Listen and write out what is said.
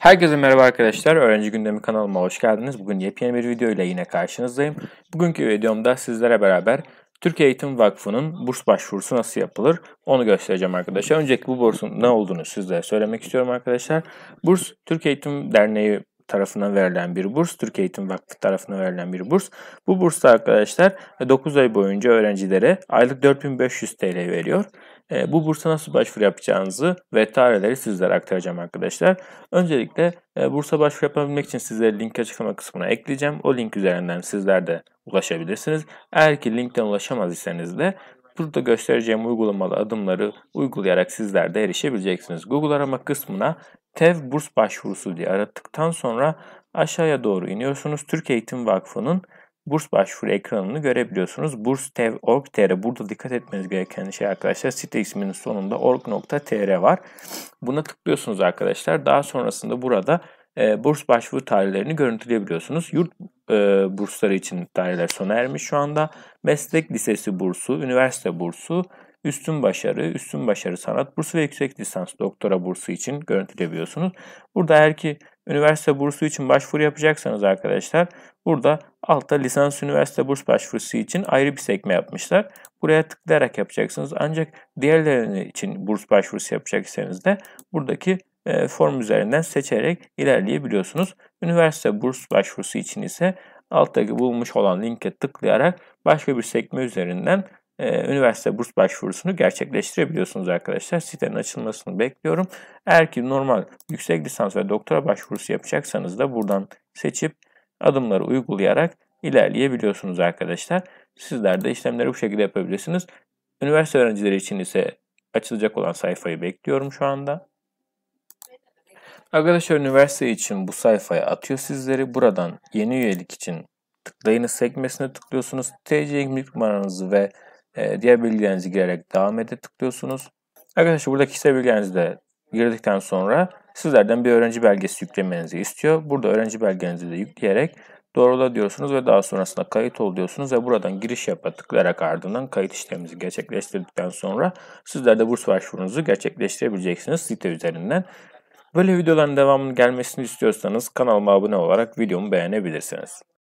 Herkese merhaba arkadaşlar. Öğrenci Gündemi kanalıma hoş geldiniz. Bugün yepyeni bir video ile yine karşınızdayım. Bugünkü videomda sizlere beraber Türkiye Eğitim Vakfı'nın burs başvurusu nasıl yapılır onu göstereceğim arkadaşlar. Önceki bu bursun ne olduğunu sizlere söylemek istiyorum arkadaşlar. Burs Türkiye Eğitim Derneği tarafından verilen bir burs. Türkiye Eğitim Vakfı tarafından verilen bir burs. Bu bursta arkadaşlar 9 ay boyunca öğrencilere aylık 4500 TL veriyor e, bu bursa nasıl başvuru yapacağınızı ve tarihleri sizlere aktaracağım arkadaşlar. Öncelikle e, bursa başvuru yapabilmek için sizlere link açıklama kısmına ekleyeceğim. O link üzerinden sizler de ulaşabilirsiniz. Eğer ki linkten ulaşamaz iseniz de Burada göstereceğim uygulamalı adımları uygulayarak sizler de erişebileceksiniz. Google arama kısmına TEV burs başvurusu diye arattıktan sonra aşağıya doğru iniyorsunuz. Türk Eğitim Vakfı'nın burs başvuru ekranını görebiliyorsunuz. Burs.org.tr burada dikkat etmeniz gereken şey arkadaşlar site isminin sonunda org.tr var. Buna tıklıyorsunuz arkadaşlar. Daha sonrasında burada e, burs başvuru tarihlerini görüntüleyebiliyorsunuz. Yurt e, bursları için tarihler sona ermiş şu anda. Meslek lisesi bursu, üniversite bursu, Üstün başarı, üstün başarı sanat bursu ve yüksek lisans doktora bursu için görüntülebiliyorsunuz. Burada eğer ki üniversite bursu için başvuru yapacaksanız arkadaşlar burada altta lisans üniversite burs başvurusu için ayrı bir sekme yapmışlar. Buraya tıklayarak yapacaksınız. Ancak diğerlerini için burs başvurusu yapacaksanız da buradaki e, form üzerinden seçerek ilerleyebiliyorsunuz. Üniversite burs başvurusu için ise alttaki bulmuş olan linke tıklayarak başka bir sekme üzerinden ee, üniversite burs başvurusunu gerçekleştirebiliyorsunuz arkadaşlar. Sitenin açılmasını bekliyorum. Eğer ki normal yüksek lisans ve doktora başvurusu yapacaksanız da buradan seçip adımları uygulayarak ilerleyebiliyorsunuz arkadaşlar. Sizler de işlemleri bu şekilde yapabilirsiniz. Üniversite öğrencileri için ise açılacak olan sayfayı bekliyorum şu anda. Arkadaşlar üniversite için bu sayfaya atıyor sizleri. Buradan yeni üyelik için tıklayınız sekmesine tıklıyorsunuz. TC kimlik numaranızı ve diğer bilgilerinizi girerek devam ede tıklıyorsunuz. Arkadaşlar burada kişisel bilgilerinizi de girdikten sonra sizlerden bir öğrenci belgesi yüklemenizi istiyor. Burada öğrenci belgenizi de yükleyerek doğrula diyorsunuz ve daha sonrasında kayıt ol diyorsunuz ve buradan giriş yap'a tıklayarak ardından kayıt işlemimizi gerçekleştirdikten sonra sizler de burs başvurunuzu gerçekleştirebileceksiniz site üzerinden. Böyle videoların devamının gelmesini istiyorsanız kanalıma abone olarak videomu beğenebilirsiniz.